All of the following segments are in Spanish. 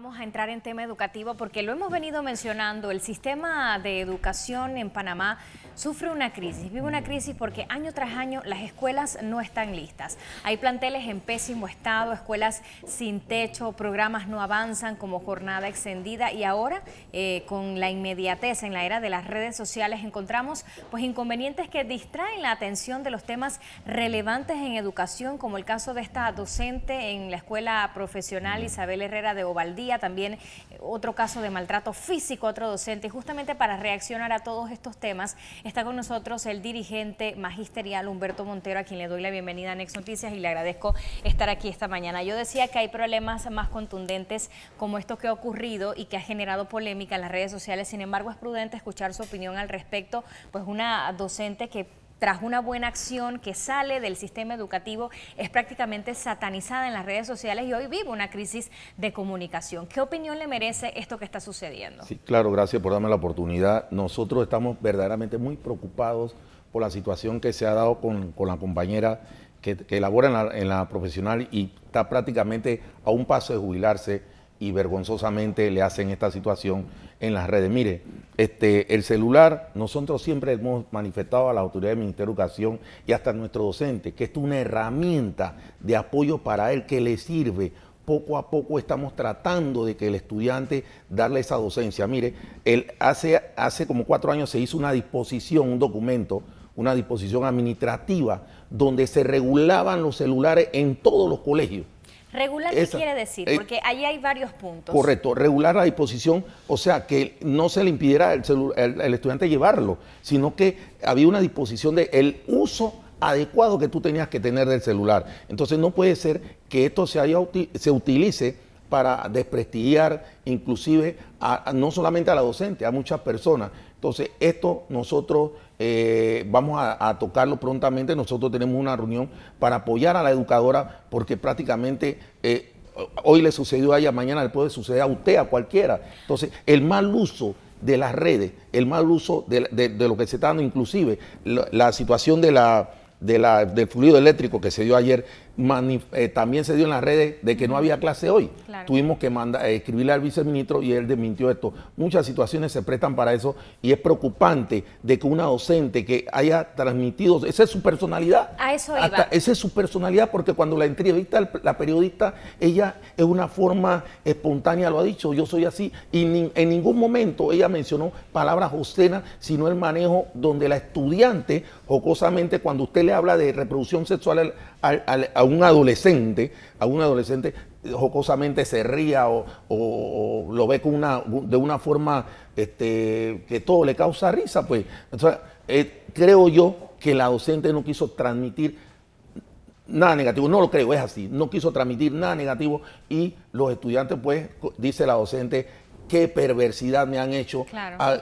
Vamos a entrar en tema educativo porque lo hemos venido mencionando, el sistema de educación en Panamá sufre una crisis, vive una crisis porque año tras año las escuelas no están listas. Hay planteles en pésimo estado, escuelas sin techo, programas no avanzan como jornada extendida y ahora eh, con la inmediatez en la era de las redes sociales encontramos pues inconvenientes que distraen la atención de los temas relevantes en educación como el caso de esta docente en la escuela profesional Isabel Herrera de Ovaldí también eh, otro caso de maltrato físico a otro docente. Y justamente para reaccionar a todos estos temas está con nosotros el dirigente magisterial Humberto Montero, a quien le doy la bienvenida a Next Noticias y le agradezco estar aquí esta mañana. Yo decía que hay problemas más contundentes como esto que ha ocurrido y que ha generado polémica en las redes sociales. Sin embargo, es prudente escuchar su opinión al respecto, pues una docente que tras una buena acción que sale del sistema educativo, es prácticamente satanizada en las redes sociales y hoy vive una crisis de comunicación. ¿Qué opinión le merece esto que está sucediendo? Sí, claro, gracias por darme la oportunidad. Nosotros estamos verdaderamente muy preocupados por la situación que se ha dado con, la compañera que, que elabora en la profesional y está prácticamente a un paso de jubilarse y vergonzosamente le hacen esta situación en las redes. Mire, este, el celular, nosotros siempre hemos manifestado a la Autoridad del Ministerio de Educación y hasta a nuestro docente que es una herramienta de apoyo para él que le sirve. Poco a poco estamos tratando de que el estudiante darle esa docencia. Mire, él hace, hace como cuatro años se hizo una disposición, un documento, una disposición administrativa, donde se regulaban los celulares en todos los colegios ¿Regular qué quiere decir? Eh, Porque ahí hay varios puntos. Correcto, regular la disposición, o sea, que no se le impidiera al el, el, estudiante llevarlo, sino que había una disposición del el uso adecuado que tú tenías que tener del celular. Entonces no puede ser que esto se, se utilice para desprestigiar inclusive no solamente a la docente, a muchas personas. Entonces, esto nosotros eh, vamos a, tocarlo prontamente. Nosotros tenemos una reunión para apoyar a la educadora porque prácticamente... Eh, hoy le sucedió a ella, mañana le puede suceder a usted, a cualquiera. Entonces, el mal uso de las redes, el mal uso de, lo que se está dando, inclusive la situación de la, del fluido eléctrico que se dio ayer, eh, también se dio en las redes de que no había clase hoy. Tuvimos que eh, escribirle al viceministro y él desmintió esto. Muchas situaciones se prestan para eso y es preocupante de que una docente que haya transmitido, esa es su personalidad. esa es su personalidad porque cuando la entrevista la periodista, ella es una forma espontánea, lo ha dicho, yo soy así y en ningún momento ella mencionó palabras obscenas, sino el manejo donde la estudiante, jocosamente, cuando usted habla de reproducción sexual a un adolescente, a un adolescente eh, jocosamente se ría o, lo ve con una, de una forma este, que todo le causa risa, pues. Eh, creo yo que la docente no quiso transmitir nada negativo, no lo creo, es así, no quiso transmitir nada negativo y los estudiantes, pues, dice la docente, qué perversidad me han hecho. Ah,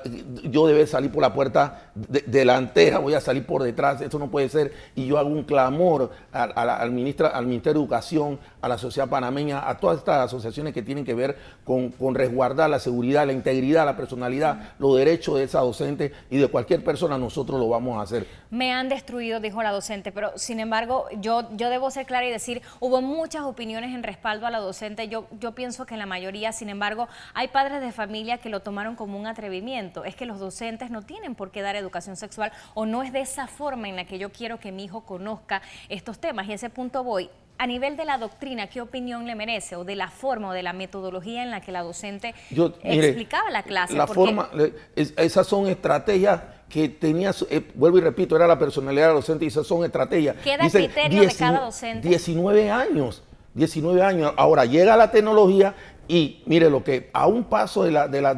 yo debe salir por la puerta delantera, voy a salir por detrás, eso no puede ser. Y yo hago un clamor al, ministra, al Ministerio de Educación, a la sociedad panameña, a todas estas asociaciones que tienen que ver con, resguardar la seguridad, la integridad, la personalidad, los derechos de esa docente y de cualquier persona, nosotros lo vamos a hacer. Me han destruido, dijo la docente, pero sin embargo, yo, yo debo ser clara y decir, hubo muchas opiniones en respaldo a la docente, yo, yo pienso que en la mayoría, sin embargo, hay padres de familia que lo tomaron como un atrevimiento. Es que los docentes no tienen por qué dar educación sexual o no es de esa forma en la que yo quiero que mi hijo conozca estos temas. Y a ese punto voy. A nivel de la doctrina, ¿qué opinión le merece? O de la forma o de la metodología en la que la docente explicaba la clase. La forma, esas son estrategias que tenía, eh, vuelvo y repito, era la personalidad del docente y esas son estrategias. ¿Qué criterio de cada docente? 19 años. 19 años. Ahora llega la tecnología y mire lo que a un paso de la, de la,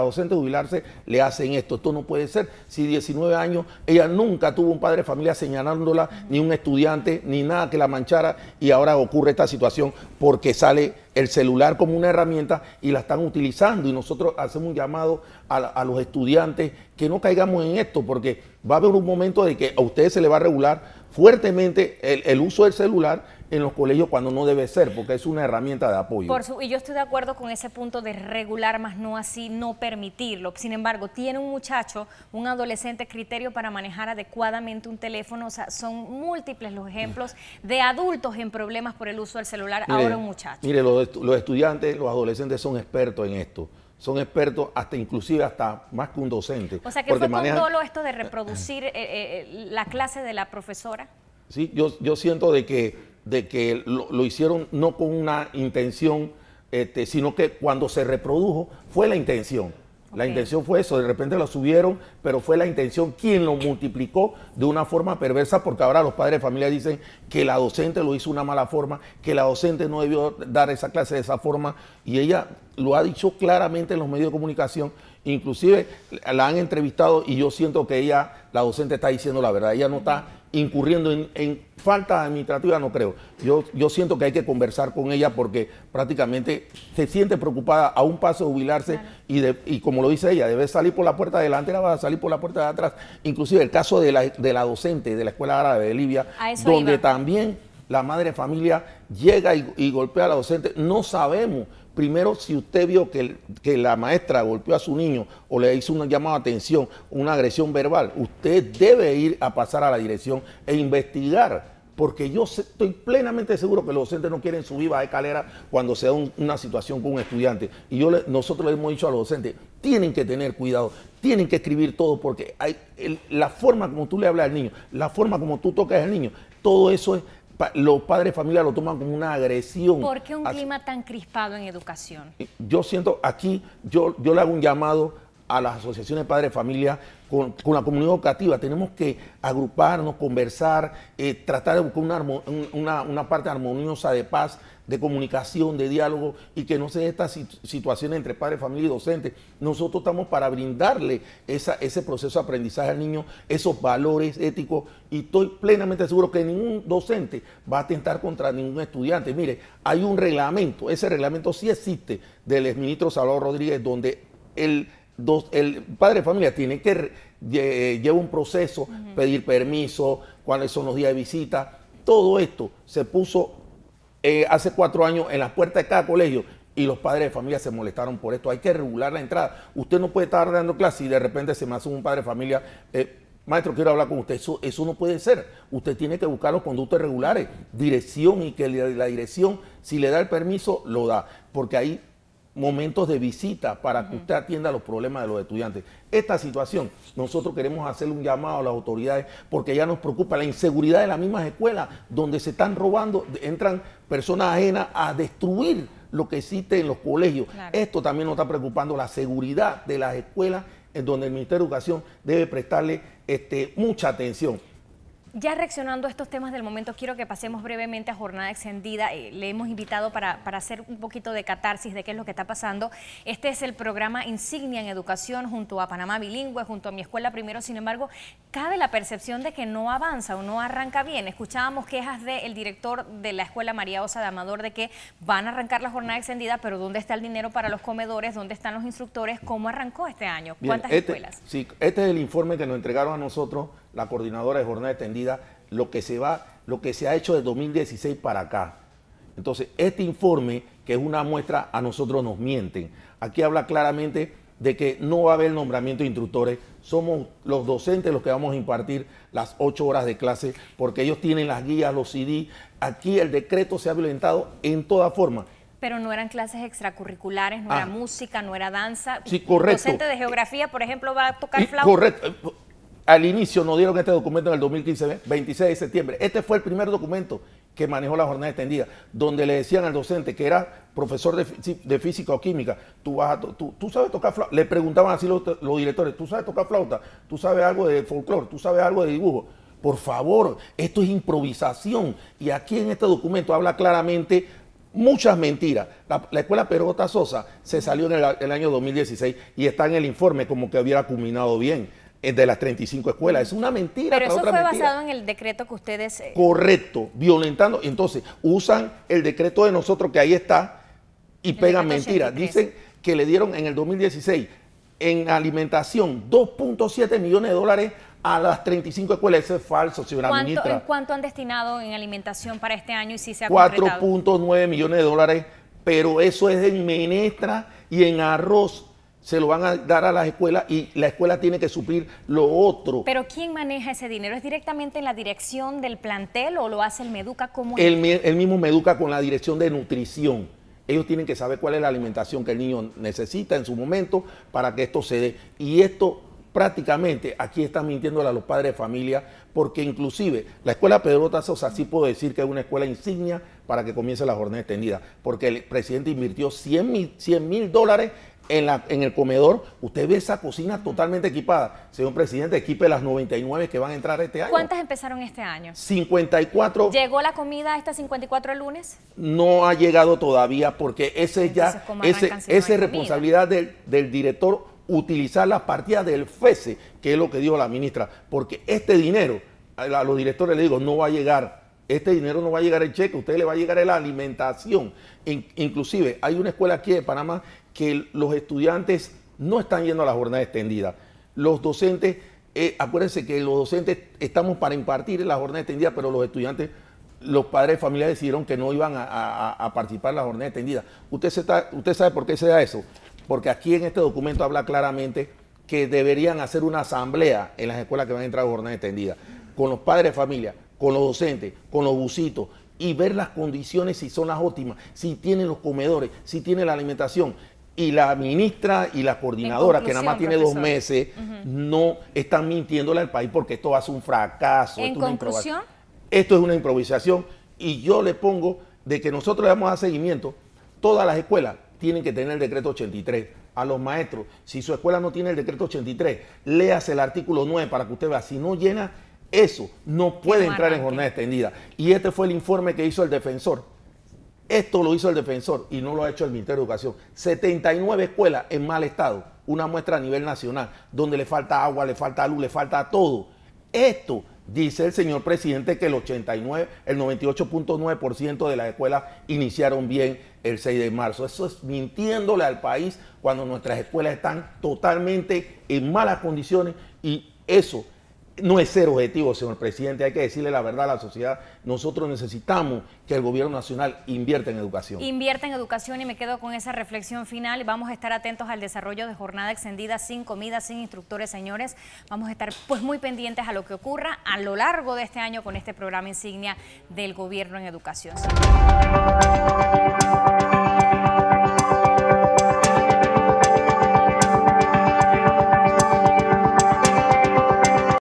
docente jubilarse le hacen esto. Esto no puede ser. Si 19 años, ella nunca tuvo un padre de familia señalándola, ni un estudiante, ni nada que la manchara. Y ahora ocurre esta situación porque sale el celular como una herramienta y la están utilizando. Y nosotros hacemos un llamado a, los estudiantes que no caigamos en esto porque va a haber un momento de que a ustedes se les va a regular fuertemente el, el uso del celular en los colegios cuando no debe ser, porque es una herramienta de apoyo. y yo estoy de acuerdo con ese punto de regular, más no así, no permitirlo. Sin embargo, tiene un muchacho, un adolescente, criterio para manejar adecuadamente un teléfono. O sea, son múltiples los ejemplos de adultos en problemas por el uso del celular, ahora un muchacho. Mire, los, estudiantes, los adolescentes son expertos en esto son expertos hasta inclusive hasta más que un docente. O sea, que fue con esto de reproducir eh, eh, eh, la clase de la profesora? Sí, yo, yo siento de que de que lo, hicieron no con una intención, este, sino que cuando se reprodujo fue la intención. La intención fue eso, de repente lo subieron, pero fue la intención quien lo multiplicó de una forma perversa, porque ahora los padres de familia dicen que la docente lo hizo de una mala forma, que la docente no debió dar esa clase de esa forma, y ella lo ha dicho claramente en los medios de comunicación, Inclusive la han entrevistado y yo siento que ella, la docente, está diciendo la verdad. Ella no está incurriendo en, en falta administrativa, no creo. Yo, yo siento que hay que conversar con ella porque prácticamente se siente preocupada a un paso de jubilarse y, y como lo dice ella, debe salir por la puerta la va a salir por la puerta de atrás. Inclusive el caso de la, docente de la Escuela Árabe de Libia, donde también la madre de familia llega y golpea a la docente. No sabemos primero si usted vio que, la maestra golpeó a su niño o le hizo una llamada de atención, una agresión verbal, usted debe ir a pasar a la dirección e investigar. Porque yo estoy plenamente seguro que los docentes no quieren subir la escalera cuando se da una situación con un estudiante. Y yo nosotros le hemos dicho a los docentes, tienen que tener cuidado, tienen que escribir todo, porque la forma como tú le hablas al niño, la forma como tú tocas al niño, todo eso es los padres de familia lo toman como una agresión. ¿Por qué un clima tan crispado en educación? Yo siento, aquí yo, yo le hago un llamado a las asociaciones de padres de familia, con, la comunidad educativa. Tenemos que agruparnos, conversar, eh, tratar de buscar una, parte armoniosa de paz, de comunicación, de diálogo y que no se esta situación entre padres, familia y docentes. Nosotros estamos para brindarle esa, ese proceso de aprendizaje al niño, esos valores éticos y estoy plenamente seguro que ningún docente va a atentar contra ningún estudiante. Mire, hay un reglamento, ese reglamento sí existe del exministro Salvador Rodríguez donde el el padre de familia tiene que eh, llevar un proceso, pedir permiso, cuáles son los días de visita. Todo esto se puso eh, hace cuatro años en las puertas de cada colegio y los padres de familia se molestaron por esto. Hay que regular la entrada. Usted no puede estar dando clase y de repente se me hace un padre de familia. Eh, Maestro, quiero hablar con usted. Eso, no puede ser. Usted tiene que buscar los conductos regulares, dirección y que la dirección, si le da el permiso, lo da. Porque ahí momentos de visita para que usted atienda los problemas de los estudiantes. Esta situación, nosotros queremos hacer un llamado a las autoridades porque ya nos preocupa la inseguridad de las mismas escuelas donde se están robando, entran personas ajenas a destruir lo que existe en los colegios. Esto también nos está preocupando la seguridad de las escuelas en donde el Ministerio de Educación debe prestarle este, mucha atención. Ya reaccionando a estos temas del momento, quiero que pasemos brevemente a jornada extendida. Eh, le hemos invitado para, para, hacer un poquito de catarsis de qué es lo que está pasando. Este es el programa Insignia en Educación junto a Panamá Bilingüe, junto a mi escuela primero. Sin embargo, cabe la percepción de que no avanza o no arranca bien. Escuchábamos quejas del director de la escuela María Osa de Amador de que van a arrancar la jornada extendida, pero ¿dónde está el dinero para los comedores? ¿Dónde están los instructores? ¿Cómo arrancó este año? ¿Cuántas este escuelas? Sí, este es el informe que nos entregaron a nosotros la coordinadora de jornada extendida, lo que se va, lo que se ha hecho de 2016 para acá. Entonces, este informe, que es una muestra, a nosotros nos mienten. Aquí habla claramente de que no va a haber nombramiento de instructores, somos los docentes los que vamos a impartir las ocho horas de clase, porque ellos tienen las guías, los CD. Aquí el decreto se ha violentado en toda forma. Pero no eran clases extracurriculares, no era ah. música, no era danza. Sí, correcto. docente de geografía, por ejemplo, va a tocar flauta. Correcto al inicio nos dieron este documento en el 2015, 26 de septiembre. Este fue el primer documento que manejó la jornada extendida, donde le decían al docente que era profesor de, física o química, tú, vas tú, sabes tocar flauta, le preguntaban así los, directores, tú sabes tocar flauta, tú sabes algo de folclore, tú sabes algo de dibujo. Por favor, esto es improvisación. Y aquí en este documento habla claramente muchas mentiras. La, escuela Perota Sosa se salió en el, el año 2016 y está en el informe como que hubiera culminado bien de las 35 escuelas. Es una mentira. Pero eso fue basado en el decreto que ustedes... Eh, Correcto, violentando. Entonces, usan el decreto de nosotros que ahí está y pegan mentiras. Dicen que le dieron en el 2016 en alimentación 2.7 millones de dólares a las 35 escuelas. Eso es falso, señora ¿Cuánto, ¿en ¿Cuánto han destinado en alimentación para este año y si se ha 4.9 millones de dólares, pero eso es en menestra y en arroz se lo van a dar a las escuelas y la escuela tiene que suplir lo otro. Pero ¿quién maneja ese dinero? ¿Es directamente en la dirección del plantel o lo hace el Meduca como el, mismo Meduca con la dirección de nutrición. Ellos tienen que saber cuál es la alimentación que el niño necesita en su momento para que esto se dé. Y esto prácticamente aquí están mintiéndole a los padres de familia, porque inclusive la escuela Pedro Sosa sí puedo decir que es una escuela insignia para que comience la jornada extendida, porque el presidente invirtió 100 100 mil dólares en, el comedor, usted ve esa cocina totalmente equipada. Señor presidente, equipe las 99 que van a entrar este año. ¿Cuántas empezaron este año? 54. ¿Llegó la comida esta 54 el lunes? No ha llegado todavía porque ese ya, ese, esa es responsabilidad del, director utilizar las partidas del FESE, que es lo que dijo la ministra, porque este dinero, a los directores le digo, no va a llegar. Este dinero no va a llegar el cheque, usted le va a llegar la alimentación. inclusive, hay una escuela aquí de Panamá que los estudiantes no están yendo a la jornada extendida. Los docentes, eh, acuérdense que los docentes estamos para impartir la jornada extendida, pero los estudiantes, los padres de familia decidieron que no iban a, participar en la jornada extendida. Usted, se está, usted sabe por qué se da eso, porque aquí en este documento habla claramente que deberían hacer una asamblea en las escuelas que van a entrar a jornada extendida, con los padres de familia, con los docentes, con los busitos, y ver las condiciones si son las óptimas, si tienen los comedores, si tienen la alimentación, y la ministra y la coordinadora, que nada más tiene dos meses, no están mintiéndole al país porque esto va a ser un fracaso. ¿En conclusión? esto es una improvisación y yo le pongo de que nosotros le vamos a dar seguimiento. Todas las escuelas tienen que tener el decreto 83 a los maestros. Si su escuela no tiene el decreto 83, léase el artículo 9 para que usted vea. Si no llena eso, no puede entrar en jornada extendida. Y este fue el informe que hizo el defensor esto lo hizo el defensor y no lo ha hecho el Ministerio de Educación. 79 escuelas en mal estado, una muestra a nivel nacional, donde le falta agua, le falta luz, le falta todo. Esto dice el señor presidente que el 89, el 98.9% de las escuelas iniciaron bien el 6 de marzo. Eso es mintiéndole al país cuando nuestras escuelas están totalmente en malas condiciones y eso no es ser objetivo, señor presidente. Hay que decirle la verdad a la sociedad. Nosotros necesitamos que el gobierno nacional invierta en educación. Invierta en educación y me quedo con esa reflexión final. Vamos a estar atentos al desarrollo de jornada extendida sin comida, sin instructores, señores. Vamos a estar pues muy pendientes a lo que ocurra a lo largo de este año con este programa insignia del gobierno en educación.